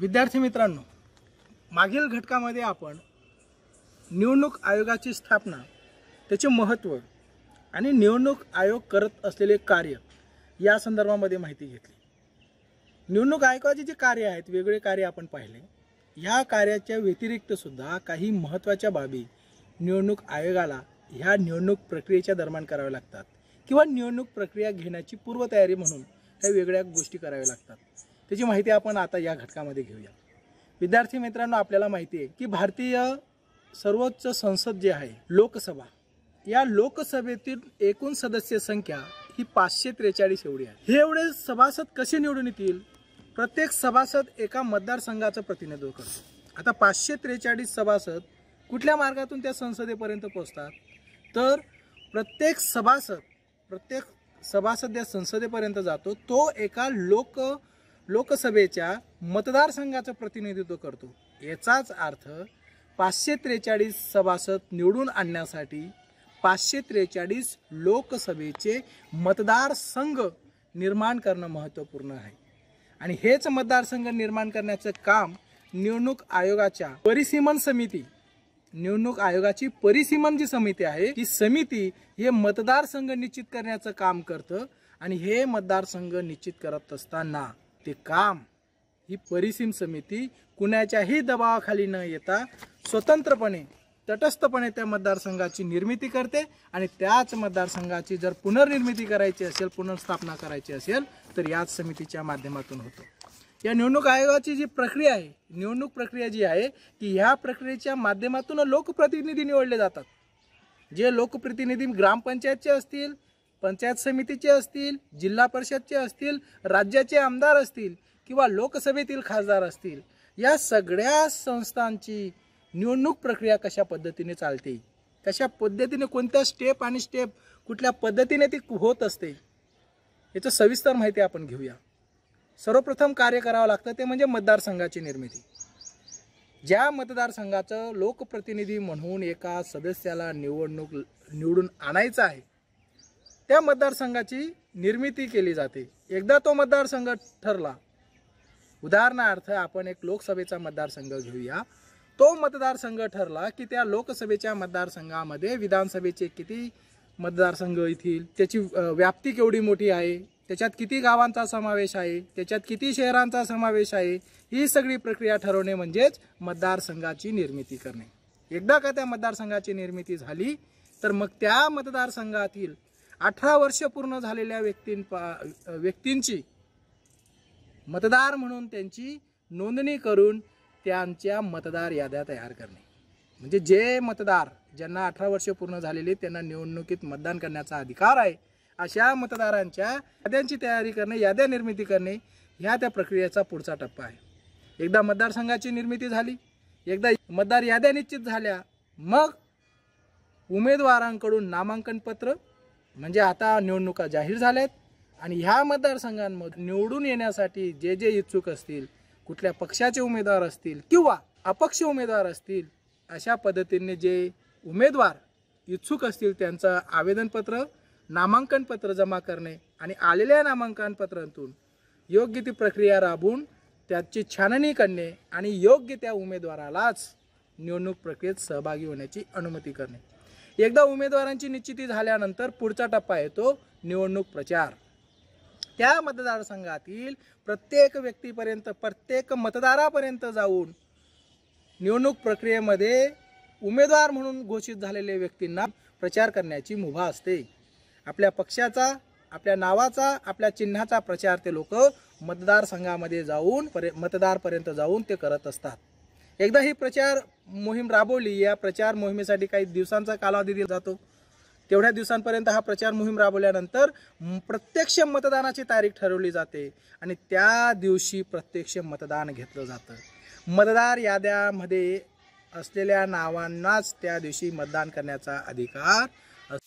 विद्यार्थी मित्रांनो मागील घटकामध्ये आपण निवडणूक आयोगाची स्थापना त्याचे महत्त्व आणि निवडणूक आयोग करत असलेले कार्य या संदर्भामध्ये माहिती घेतली निवडणूक आयोगाचे जे कार्य आहेत वेगळे कार्य आपण पाहिले ह्या कार्याच्या व्यतिरिक्तसुद्धा काही महत्त्वाच्या बाबी निवडणूक आयोगाला ह्या निवडणूक प्रक्रियेच्या दरम्यान कराव्या लागतात किंवा निवडणूक प्रक्रिया घेण्याची पूर्वतयारी म्हणून ह्या वेगळ्या गोष्टी कराव्या लागतात त्याची माहिती आपण आता या घटकामध्ये घेऊया विद्यार्थी मित्रांनो आपल्याला माहिती आहे की भारतीय सर्वोच्च संसद जे आहे लोकसभा या लोकसभेतील एकूण सदस्य संख्या ही पाचशे त्रेचाळीस एवढी आहे हे एवढे सभासद कसे निवडून येतील प्रत्येक सभासद एका मतदारसंघाचं प्रतिनिधित्व करतो आता पाचशे त्रेचाळीस सभासद कुठल्या मार्गातून त्या संसदेपर्यंत पोहोचतात तर प्रत्येक सभासद प्रत्येक सभासद या संसदेपर्यंत जातो तो एका लोक लोकसभेच्या मतदारसंघाचं प्रतिनिधित्व करतो याचाच अर्थ पाचशे त्रेचाळीस सभासद निवडून आणण्यासाठी पाचशे त्रेचाळीस लोकसभेचे मतदारसंघ निर्माण करणं महत्त्वपूर्ण आहे आणि हेच मतदारसंघ निर्माण करण्याचं काम निवडणूक आयोगाच्या परिसीमन समिती निवडणूक आयोगाची परिसीमन जी समिती आहे ती समिती हे मतदारसंघ निश्चित करण्याचं काम करतं आणि हे मतदारसंघ निश्चित करत असताना ते काम ही परिसीम समिती कुणाच्याही दबावाखाली न येता स्वतंत्रपणे तटस्थपणे त्या मतदारसंघाची निर्मिती करते आणि त्याच मतदारसंघाची जर पुनर्निर्मिती करायची असेल पुनर्स्थापना करायची असेल तर याच समितीच्या माध्यमातून होतो या निवडणूक आयोगाची जी प्रक्रिया आहे निवडणूक प्रक्रिया जी आहे की ह्या प्रक्रियेच्या माध्यमातून लोकप्रतिनिधी निवडले जातात जे लोकप्रतिनिधी ग्रामपंचायतचे असतील पंचायत समितीचे असतील जिल्हा परिषदचे असतील राज्याचे आमदार असतील किंवा लोकसभेतील खासदार असतील या सगळ्या संस्थांची निवडणूक प्रक्रिया कशा पद्धतीने चालते कशा पद्धतीने कोणत्या स्टेप आणि स्टेप कुठल्या पद्धतीने ती होत असते याचं सविस्तर माहिती आपण घेऊया सर्वप्रथम कार्य करावं लागतं ते म्हणजे मतदारसंघाची निर्मिती ज्या मतदारसंघाचं लोकप्रतिनिधी म्हणून एका सदस्याला निवडणूक निवडून आणायचं आहे त्या मतदारसंघाची निर्मिती केली जाते एकदा तो मतदारसंघ ठरला उदाहरणार्थ आपण एक लोकसभेचा मतदारसंघ घेऊया तो मतदारसंघ ठरला की त्या लोकसभेच्या मतदारसंघामध्ये विधानसभेचे किती मतदारसंघ येथील त्याची व्याप्ती केवढी मोठी आहे त्याच्यात किती गावांचा समावेश आहे त्याच्यात किती शहरांचा समावेश आहे ही सगळी प्रक्रिया ठरवणे म्हणजेच मतदारसंघाची निर्मिती करणे एकदा का त्या मतदारसंघाची निर्मिती झाली तर मग त्या मतदारसंघातील अठरा वर्ष पूर्ण झालेल्या व्यक्तीं व्यक्तींची मतदार म्हणून त्यांची नोंदणी करून त्यांच्या मतदार याद्या तयार करणे म्हणजे जे मतदार ज्यांना अठरा वर्ष पूर्ण झालेले त्यांना निवडणुकीत मतदान करण्याचा अधिकार आहे अशा मतदारांच्या याद्यांची तयारी करणे याद्या निर्मिती करणे ह्या त्या प्रक्रियेचा पुढचा टप्पा आहे एकदा मतदारसंघाची निर्मिती झाली एकदा मतदार याद्या निश्चित झाल्या मग उमेदवारांकडून नामांकन पत्र म्हणजे आता निवडणुका जाहीर झाल्यात आणि ह्या मतदारसंघांमध्ये निवडून येण्यासाठी जे जे इच्छुक असतील कुठल्या पक्षाचे उमेदवार असतील किंवा अपक्ष उमेदवार असतील अशा पद्धतीने जे उमेदवार इच्छुक असतील त्यांचं आवेदनपत्र नामांकनपत्र जमा करणे आणि आलेल्या नामांकनपत्रांतून योग्य ती प्रक्रिया राबवून त्याची छाननी करणे आणि योग्य त्या उमेदवारालाच निवडणूक प्रक्रियेत सहभागी होण्याची अनुमती करणे एकदा उमेदवारांची निश्चिती झाल्यानंतर पुढचा टप्पा येतो निवडणूक प्रचार त्या मतदारसंघातील प्रत्येक व्यक्तीपर्यंत प्रत्येक मतदारापर्यंत जाऊन निवडणूक प्रक्रियेमध्ये उमेदवार म्हणून घोषित झालेल्या व्यक्तींना प्रचार करण्याची मुभा असते आपल्या पक्षाचा आपल्या नावाचा आपल्या चिन्हाचा प्रचार ते लोक मतदारसंघामध्ये जाऊन मतदारपर्यंत जाऊन ते करत असतात एकदा ही प्रचार मोहीम राबवली या प्रचार मोहिमेसाठी काही दिवसांचा कालावधी दिला जातो तेवढ्या दिवसांपर्यंत हा प्रचार मोहीम राबवल्यानंतर प्रत्यक्ष मतदानाची तारीख ठरवली जाते आणि त्या दिवशी प्रत्यक्ष मतदान घेतलं जातं मतदार याद्यामध्ये असलेल्या नावांनाच त्या दिवशी मतदान करण्याचा अधिकार